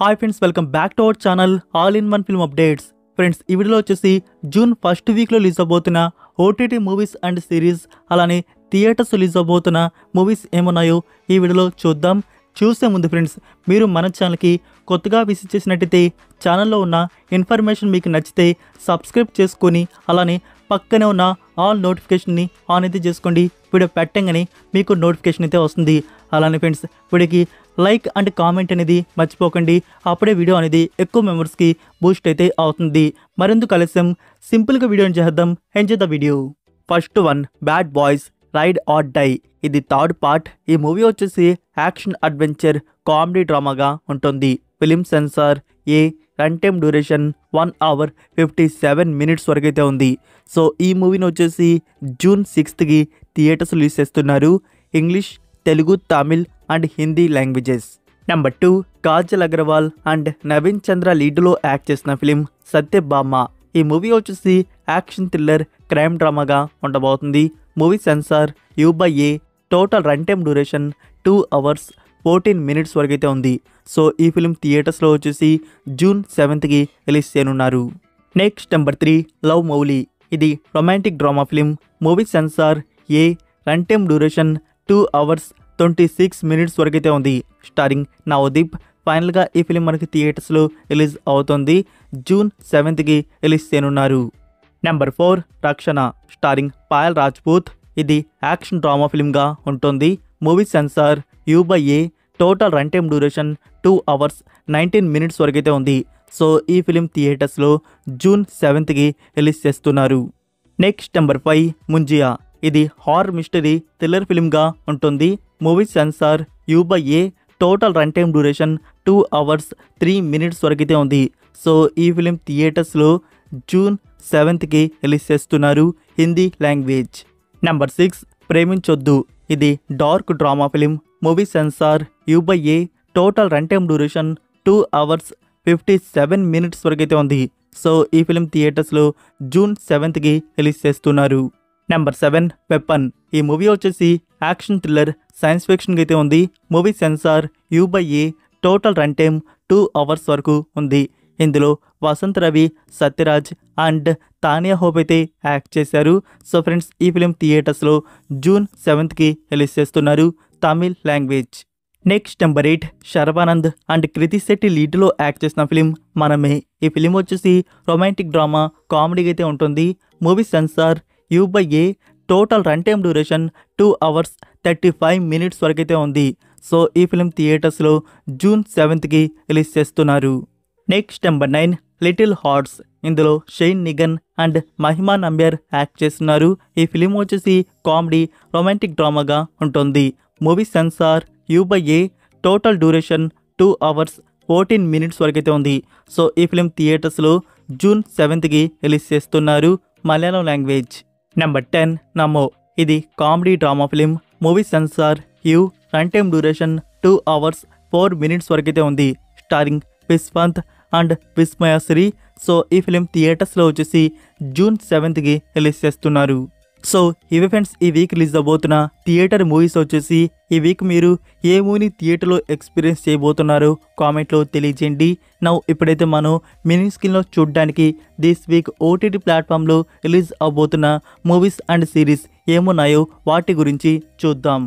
hi friends welcome back to our channel all in one film updates friends ఈ వీడియోలో వచ్చేసి June first వీక్లో release అవబోతున్న OTT movies and series అలానే theatres release అవబోతున్న movies ఏమున్నాయో ఈ వీడియోలో చూద్దాం చూసే ముందు ఫ్రెండ్స్ మీరు మన ఛానల్కి కొత్తగా విసిట్ చేసినట్టయితే ఛానల్లో ఉన్న ఇన్ఫర్మేషన్ మీకు నచ్చితే సబ్స్క్రైబ్ చేసుకొని అలానే పక్కనే ఉన్న ఆల్ నోటిఫికేషన్ని ఆన్ అయితే చేసుకోండి వీడియో పెట్టంగానే మీకు నోటిఫికేషన్ అయితే వస్తుంది అలానే ఫ్రెండ్స్ వీడికి లైక్ అండ్ కామెంట్ అనేది మర్చిపోకండి అప్పుడే వీడియో అనేది ఎక్కువ మెంబర్స్కి బూస్ట్ అయితే అవుతుంది మరెందుకు ఆలస్యం సింపుల్గా వీడియోని చేద్దాం enjoy the video first one bad boys ride or die ఇది థర్డ్ పార్ట్ ఈ మూవీ వచ్చేసి యాక్షన్ అడ్వెంచర్ కామెడీ డ్రామాగా ఉంటుంది film censor A run time duration one hour fifty seven minutes వరకు అయితే ఉంది సో ఈ మూవీని వచ్చేసి జూన్ సిక్స్త్కి థియేటర్స్ రిలీజ్ చేస్తున్నారు English Telugu Tamil and Hindi languages number two Kajal Agarwal and Naveen Chandra లీడ్లో యాక్ట్ చేసిన ఫిలిం సత్యభామ ఈ మూవీ వచ్చేసి యాక్షన్ థ్రిల్లర్ క్రైమ్ డ్రామాగా ఉండబోతుంది movie censor U by A total run time duration two hours fourteen minutes వరకు అయితే ఉంది సో ఈ ఫిలిం థియేటర్స్లో వచ్చేసి జూన్ సెవెంత్కి రిలీజ్ చేయనున్నారు next number three love Mouli ఇది romantic drama film movie censor A run time duration two hours twenty six minutes వరకైతే ఉంది స్టారింగ్ నవదీప్ ఫైనల్గా ఈ ఫిలిం మనకి థియేటర్స్లో రిలీజ్ అవుతుంది జూన్ సెవెంత్కి రిలీజ్ చేయనున్నారు number four Rakshana starring Payal Rajput ఇది యాక్షన్ డ్రామా ఫిలింగా ఉంటుంది movie censor U total run time duration two hours nineteen minutes వరకైతే ఉంది సో ఈ ఫిలిం థియేటర్స్లో జూన్ సెవెంత్కి రిలీజ్ చేస్తున్నారు next number five Munjya horror హారర్ మిస్టరీ థ్రిల్లర్ ఫిలింగా ఉంటుంది movie censor U by A total run time duration two hours three minutes వరకైతే ఉంది సో ఈ ఫిలిం థియేటర్స్లో జూన్ సెవెంత్కి రిలీజ్ చేస్తున్నారు Hindi language number six Preminchoddu ఇది dark drama film movie censor U by A A total run time duration two hours fifty seven minutes వరకైతే ఉంది so ఈ ఫిలిం థియేటర్స్లో జూన్ సెవెంత్కి రిలీజ్ చేస్తున్నారు నెంబర్ సెవెన్ వెపన్ ఈ మూవీ వచ్చేసి యాక్షన్ థ్రిల్లర్ సైన్స్ ఫిక్షన్కి అయితే ఉంది movie censor U by total run time two hours వరకు ఉంది ఇందులో వసంత్ రవి సత్యరాజ్ అండ్ తానియా హోప్ అయితే యాక్ట్ చేశారు సో ఫ్రెండ్స్ ఈ ఫిలిం థియేటర్స్లో జూన్ సెవెంత్కి రిలీజ్ చేస్తున్నారు Tamil language next number eight Sharwanand and Krithi Shetty లీడ్లో యాక్ట్ చేసిన ఫిలిం మనమే ఈ ఫిలిం వచ్చేసి రొమాంటిక్ డ్రామా కామెడీగా అయితే ఉంటుంది movie censor U by A total run time duration two hours thirty five minutes వరకైతే ఉంది సో ఈ ఫిలిం థియేటర్స్లో జూన్ సెవెంత్కి రిలీజ్ చేస్తున్నారు next number nine little hearts ఇందులో షెయిన్ నిగన్ అండ్ మహిమా నంబియర్ యాక్ట్ చేస్తున్నారు ఈ ఫిలిం వచ్చేసి కామెడీ రొమాంటిక్ డ్రామాగా ఉంటుంది movie censor U by A total duration two hours fourteen minutes వరకైతే ఉంది సో ఈ ఫిలిం థియేటర్స్లో జూన్ సెవెంత్కి రిలీజ్ చేస్తున్నారు Malayalam language number ten Namo ఇది comedy drama film movie censor U run time duration two hours four minutes వరకైతే ఉంది starring Viswanth and Vismaya so ఈ ఫిలిం థియేటర్స్లో వచ్చేసి జూన్ సెవెంత్కి రిలీజ్ చేస్తున్నారు సో ఇవి ఫ్రెండ్స్ ఈ వీక్ రిలీజ్ అవ్వబోతున్న థియేటర్ మూవీస్ వచ్చేసి ఈ వీక్ మీరు ఏ మూవీని థియేటర్లో ఎక్స్పీరియన్స్ చేయబోతున్నారు కామెంట్లో తెలియజేయండి నా ఇప్పుడైతే మనం మినీ స్క్రీన్లో చూడడానికి దిస్ వీక్ ఓటీటీ ప్లాట్ఫామ్లో రిలీజ్ అవ్వబోతున్న మూవీస్ అండ్ సిరీస్ ఏమున్నాయో వాటి గురించి చూద్దాం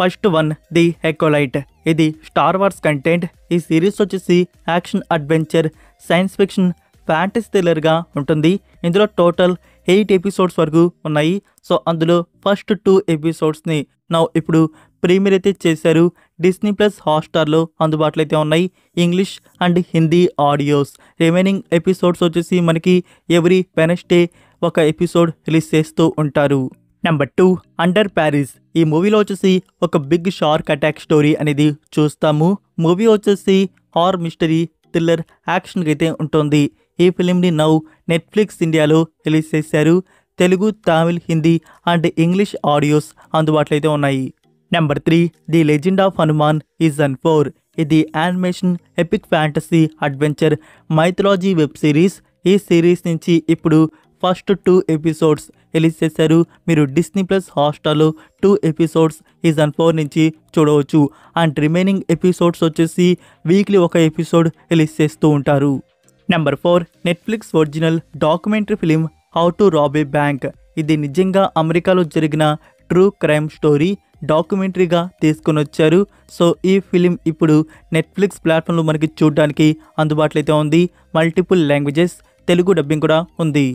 ఫస్ట్ వన్ ది హెకోలైట్ ఇది స్టార్ వార్స్ కంటెంట్ ఈ సిరీస్ వచ్చేసి action adventure science fiction fantasy థ్రిల్లర్గా ఉంటుంది ఇందులో టోటల్ ఎయిట్ ఎపిసోడ్స్ వరకు ఉన్నాయి సో అందులో ఫస్ట్ టూ ఎపిసోడ్స్ని నా ఇప్పుడు ప్రీమియర్ అయితే చేశారు డిస్నీ ప్లస్ హాట్స్టార్లో అందుబాటులో అయితే ఉన్నాయి English and Hindi audios remaining episodes వచ్చేసి మనకి ఎవ్రీ వెనస్డే ఒక ఎపిసోడ్ రిలీజ్ చేస్తూ ఉంటారు నెంబర్ టూ అండర్ ప్యారిస్ ఈ మూవీలో వచ్చేసి ఒక బిగ్ షార్క్ అటాక్ స్టోరీ అనేది చూస్తాము మూవీ వచ్చేసి హార్ మిస్టరీ థ్రిల్లర్ యాక్షన్కి అయితే ఉంటుంది ఈ ఫిలింని నౌ నెట్ఫ్లిక్స్ ఇండియాలో రిలీజ్ చేశారు Telugu Tamil Hindi and English audios అందుబాటులో ఉన్నాయి number three the legend of Hanuman అన్ ఫోర్ ఇది animation epic fantasy adventure mythology web series ఈ సిరీస్ నుంచి ఇప్పుడు ఫస్ట్ టూ ఎపిసోడ్స్ రిలీజ్ చేశారు మీరు డిస్నీ ప్లస్ హాట్స్టార్లో టూ ఎపిసోడ్స్ సీజన్ ఫోర్ నుంచి చూడవచ్చు అండ్ రిమైనింగ్ ఎపిసోడ్స్ వచ్చేసి వీక్లీ ఒక ఎపిసోడ్ రిలీజ్ చేస్తూ ఉంటారు number four Netflix original documentary film how to rob a bank ఇది నిజంగా అమెరికాలో జరిగిన ట్రూ క్రైమ్ స్టోరీ డాక్యుమెంటరీగా తీసుకొని వచ్చారు సో ఈ ఫిలిం ఇప్పుడు నెట్ఫ్లిక్స్ ప్లాట్ఫామ్లో మనకి చూడడానికి అందుబాటులో అయితే ఉంది మల్టిపుల్ లాంగ్వేజెస్ తెలుగు డబ్బింగ్ కూడా ఉంది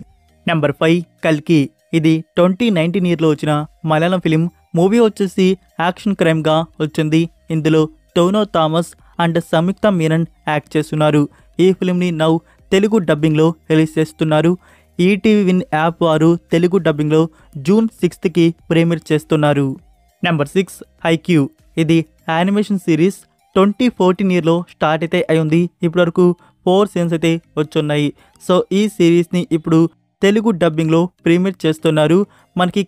నెంబర్ ఫైవ్ కల్కి ఇది ట్వంటీ నైన్టీన్ ఇయర్లో వచ్చిన మలయాళం ఫిలిం మూవీ వచ్చేసి యాక్షన్ క్రైమ్గా వచ్చింది ఇందులో టోనో థామస్ అండ్ సంయుక్త మీరన్ యాక్ట్ చేస్తున్నారు ఈ ఫిలింని నవ్వు తెలుగు డబ్బింగ్లో రిలీజ్ చేస్తున్నారు ఈటీవీ విన్ యాప్ వారు తెలుగు డబ్బింగ్లో జూన్ సిక్స్త్కి ప్రీమియర్ చేస్తున్నారు నెంబర్ సిక్స్ హైక్యూ ఇది యానిమేషన్ సిరీస్ ట్వంటీ ఫోర్టీన్ ఇయర్లో స్టార్ట్ అయితే అయింది ఇప్పటివరకు ఫోర్ సీన్స్ అయితే వచ్చున్నాయి సో ఈ సిరీస్ని ఇప్పుడు తెలుగు డబ్బింగ్లో ప్రీమియర్ చేస్తున్నారు మనకి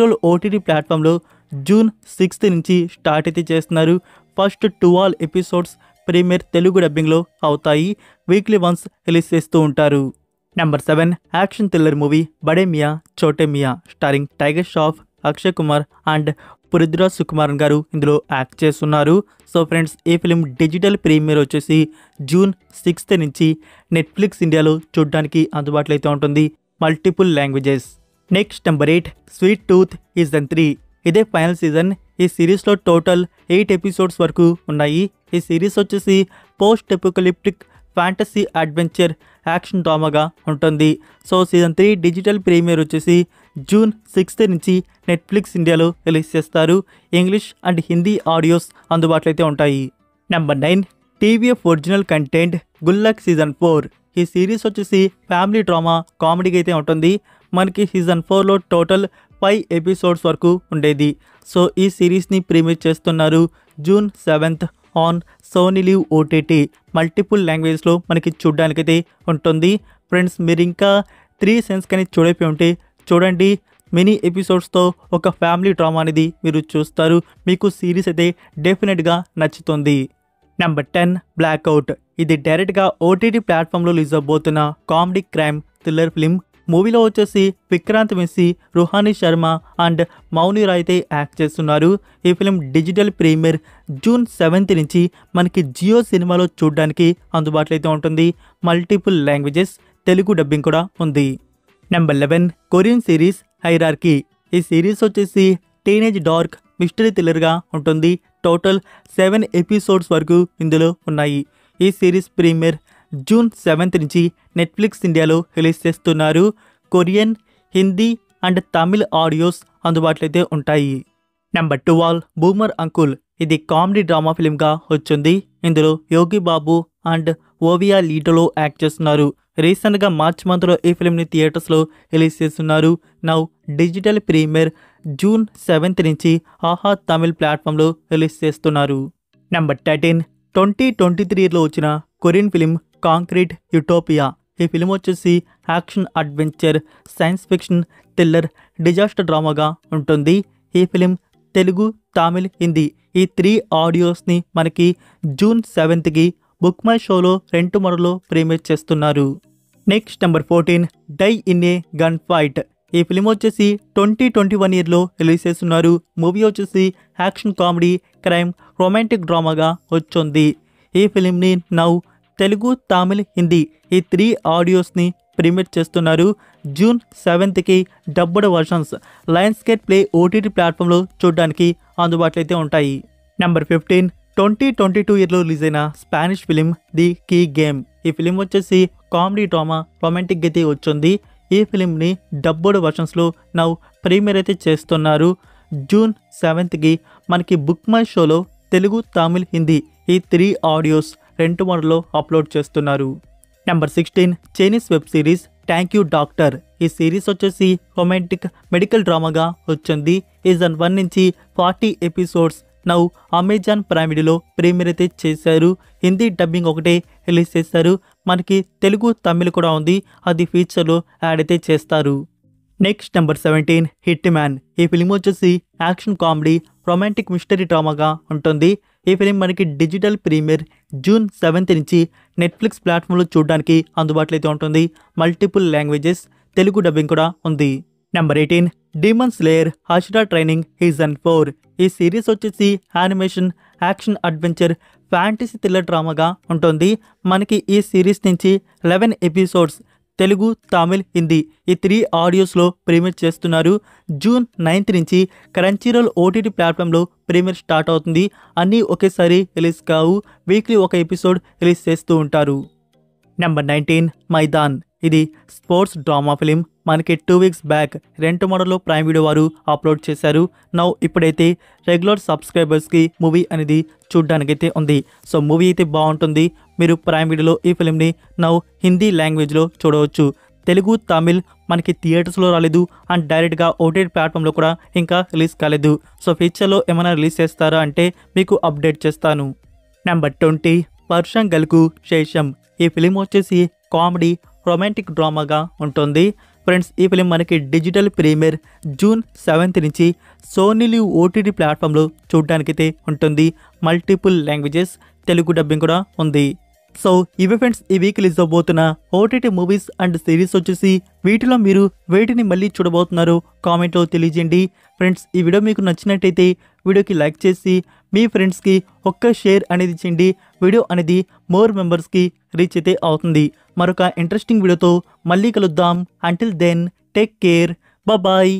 రోల్ ఓటీటీ ప్లాట్ఫామ్లో జూన్ సిక్స్త్ నుంచి స్టార్ట్ అయితే చేస్తున్నారు first two all episodes premiere Telugu డబ్బింగ్లో అవుతాయి వీక్లీ వన్స్ రిలీజ్ చేస్తూ ఉంటారు number seven action thriller movie Bade Miyan Chhote Miyan starring Tiger Shroff Akshay Kumar and Prithviraj Sukumaran garu ఇందులో యాక్ట్ చేస్తున్నారు సో ఫ్రెండ్స్ ఈ ఫిలిం డిజిటల్ ప్రీమియర్ వచ్చేసి జూన్ సిక్స్త్ నుంచి నెట్ఫ్లిక్స్ ఇండియాలో చూడడానికి అందుబాటులో అయితే ఉంటుంది multiple languages next number eight sweet tooth season three ఇదే ఫైనల్ సీజన్ ఈ సిరీస్లో టోటల్ ఎయిట్ ఎపిసోడ్స్ వరకు ఉన్నాయి ఈ సిరీస్ వచ్చేసి post apocalyptic fantasy adventure action డ్రామాగా ఉంటుంది so season three digital premiere వచ్చేసి జూన్ సిక్స్త్ నుంచి నెట్ఫ్లిక్స్ ఇండియాలో రిలీజ్ చేస్తారు ఇంగ్లీష్ అండ్ హిందీ ఆడియోస్ అందుబాటులో అయితే ఉంటాయి number nine TVF original content Gullak season four ఈ సిరీస్ వచ్చేసి ఫ్యామిలీ డ్రామా కామెడీగా అయితే ఉంటుంది మనకి సీజన్ ఫోర్లో టోటల్ ఫైవ్ ఎపిసోడ్స్ వరకు ఉండేది సో ఈ సిరీస్ని ప్రీమియర్ చేస్తున్నారు June seventh on Sony LIV OTT multiple లాంగ్వేజ్లో మనకి చూడడానికైతే ఉంటుంది ఫ్రెండ్స్ మీరు ఇంకా త్రీ సెన్స్ కానీ చూడైపోయి ఉంటే చూడండి మినీ ఎపిసోడ్స్తో ఒక ఫ్యామిలీ డ్రామా అనేది మీరు చూస్తారు మీకు సిరీస్ అయితే డెఫినెట్గా నచ్చుతుంది నెంబర్ టెన్ బ్లాక్అవుట్ ఇది డైరెక్ట్గా ఓటీటీ ప్లాట్ఫామ్లో రిలీజ్ అవ్వబోతున్న కామెడీ క్రైమ్ థ్రిల్లర్ ఫిలిం మూవీలో వచ్చేసి విక్రాంత్ మిస్సి రుహానీ శర్మ అండ్ మౌని రాయ్ అయితే యాక్ట్ చేస్తున్నారు ఈ film digital premiere June seventh నుంచి మనకి జియో సినిమాలో చూడడానికి అందుబాటులో అయితే ఉంటుంది మల్టిపుల్ లాంగ్వేజెస్ తెలుగు డబ్బింగ్ కూడా ఉంది number eleven Korean series hierarchy ఈ సిరీస్ వచ్చేసి టీనేజ్ డార్క్ మిస్టరీ థ్రిల్లర్గా ఉంటుంది టోటల్ సెవెన్ ఎపిసోడ్స్ వరకు ఇందులో ఉన్నాయి ఈ సిరీస్ ప్రీమియర్ జూన్ సెవెంత్ నుంచి నెట్ఫ్లిక్స్ ఇండియాలో రిలీజ్ చేస్తున్నారు Korean Hindi and Tamil audios అందుబాటులో ఉంటాయి number twelve boomer uncle ఇది కామెడీ డ్రామా ఫిలింగా వచ్చింది ఇందులో యోగి బాబు అండ్ ఓవియా లీడోలో యాక్ట్ చేస్తున్నారు రీసెంట్గా మార్చ్ మంత్లో ఈ ఫిల్మ్ని థియేటర్స్లో రిలీజ్ చేస్తున్నారు now digital premiere June seventh నుంచి ఆహా తమిళ్ ప్లాట్ఫామ్లో రిలీజ్ చేస్తున్నారు నెంబర్ థర్టీన్ ట్వంటీ ట్వంటీ త్రీలో వచ్చిన కొరియన్ ఫిలిం కాంక్రీట్ యుటోపియా ఈ ఫిలిం వచ్చేసి action adventure science fiction thriller disaster డ్రామాగా ఉంటుంది ఈ ఫిలిం తెలుగు తమిళ్ హిందీ ఈ త్రీ ఆడియోస్ని మనకి జూన్ సెవెంత్కి బుక్ మై షోలో రెండు మరలో ప్రీమియర్ చేస్తున్నారు next number fourteen die in a gun fight ఈ ఫిలిం వచ్చేసి ట్వంటీ ట్వంటీ వన్ ఇయర్లో రిలీజ్ చేస్తున్నారు మూవీ వచ్చేసి యాక్షన్ కామెడీ క్రైమ్ రొమాంటిక్ డ్రామాగా వచ్చింది ఈ ఫిలింని నవ్వు తెలుగు తమిళ్ హిందీ ఈ త్రీ ఆడియోస్ని ప్రీమియర్ చేస్తున్నారు జూన్ సెవెంత్కి dubbed versions Lionsgate play OTT ప్లాట్ఫామ్లో చూడడానికి అందుబాటులో అయితే ఉంటాయి number fifteen twenty twenty two ఇయర్లో రిలీజ్ అయిన Spanish film the key game ఈ ఫిలిం వచ్చేసి కామెడీ డ్రామా రొమాంటిక్ అయితే వచ్చింది ఈ ఫిలింని డబ్బుడ్ వర్షన్స్లో నవ్వు ప్రీమియర్ అయితే చేస్తున్నారు జూన్ సెవెంత్కి మనకి బుక్ మై షోలో తెలుగు తమిళ్ హిందీ ఈ త్రీ ఆడియోస్ రెండు మోడ్లో అప్లోడ్ చేస్తున్నారు number sixteen Chinese web series thank you doctor ఈ సిరీస్ వచ్చేసి రొమాంటిక్ మెడికల్ డ్రామాగా వచ్చింది సీజన్ వన్ నుంచి ఫార్టీ ఎపిసోడ్స్ నౌ అమెజాన్ ప్రైమిడిలో ప్రీమియర్ అయితే చేశారు హిందీ డబ్బింగ్ ఒకటే రిలీజ్ చేశారు మనకి తెలుగు తమిళ్ కూడా ఉంది అది ఫీచర్లో యాడ్ అయితే చేస్తారు next number seventeen hit man ఈ ఫిల్మ్ వచ్చేసి యాక్షన్ కామెడీ రొమాంటిక్ మిస్టరీ డ్రామాగా ఉంటుంది ఈ ఫిలిం మనకి డిజిటల్ ప్రీమియర్ జూన్ సెవెంత్ నుంచి నెట్ఫ్లిక్స్ ప్లాట్ఫామ్లో చూడడానికి అందుబాటులో అయితే ఉంటుంది మల్టిపుల్ లాంగ్వేజెస్ తెలుగు డబ్బింగ్ కూడా ఉంది నెంబర్ ఎయిటీన్ డీమన్స్ లేయర్ హర్షిడా ట్రైనింగ్ హీజ్ అండ్ ఫోర్ ఈ సిరీస్ వచ్చేసి animation action adventure fantasy thriller డ్రామాగా ఉంటుంది మనకి ఈ సిరీస్ నుంచి లెవెన్ ఎపిసోడ్స్ తెలుగు తమిళ్ హిందీ ఈ త్రీ ఆడియోస్లో ప్రీమియర్ చేస్తున్నారు జూన్ నైన్త్ నుంచి కరెన్సీరోల్ ఓటీటీ ప్లాట్ఫామ్లో ప్రీమియర్ స్టార్ట్ అవుతుంది అన్నీ ఒకేసారి రిలీజ్ కావు వీక్లీ ఒక ఎపిసోడ్ రిలీజ్ చేస్తూ ఉంటారు నెంబర్ నైన్టీన్ మైదాన్ ఇది స్పోర్ట్స్ డ్రామా ఫిలిం మనకి టూ వీక్స్ బ్యాక్ రెంట్ మోడల్లో ప్రైమ్ వీడియో వారు అప్లోడ్ చేశారు నౌ ఇప్పుడైతే రెగ్యులర్ సబ్స్క్రైబర్స్కి మూవీ అనేది చూడ్డానికైతే ఉంది సో మూవీ అయితే బాగుంటుంది మీరు ప్రైమ్ వీడియోలో ఈ ఫిలింని నవ్వు హిందీ లాంగ్వేజ్లో చూడవచ్చు తెలుగు తమిళ్ మనకి థియేటర్స్లో రాలేదు అండ్ డైరెక్ట్గా ఓటీటీ ప్లాట్ఫామ్లో కూడా ఇంకా రిలీజ్ కాలేదు సో ఫ్యూచర్లో ఏమైనా రిలీజ్ చేస్తారా అంటే మీకు అప్డేట్ చేస్తాను నెంబర్ ట్వంటీ వర్షం గలుగు శేషం ఈ ఫిలిం వచ్చేసి కామెడీ రొమాంటిక్ డ్రామాగా ఉంటుంది ఫ్రెండ్స్ ఈ ఫిలిం మనకి డిజిటల్ ప్రీమియర్ జూన్ సెవెంత్ నుంచి సోనీలు ఓటీటీ ప్లాట్ఫామ్లో చూడడానికైతే ఉంటుంది మల్టిపుల్ లాంగ్వేజెస్ తెలుగు డబ్బింగ్ కూడా ఉంది సో ఇవి ఫ్రెండ్స్ ఈ వీక్ రిలీజ్ అవబోతున్న ఓటీటీ మూవీస్ అండ్ సిరీస్ వచ్చేసి వీటిలో మీరు వేటిని మళ్ళీ చూడబోతున్నారు కామెంట్లో తెలియజేయండి ఫ్రెండ్స్ ఈ వీడియో మీకు నచ్చినట్టయితే వీడియోకి లైక్ చేసి మీ ఫ్రెండ్స్కి ఒక్క షేర్ అనేది చేయండి వీడియో అనేది మోర్ మెంబర్స్కి రీచ్ అయితే అవుతుంది మరొక ఇంట్రెస్టింగ్ వీడియోతో మళ్ళీ కలుద్దాం until then take care bye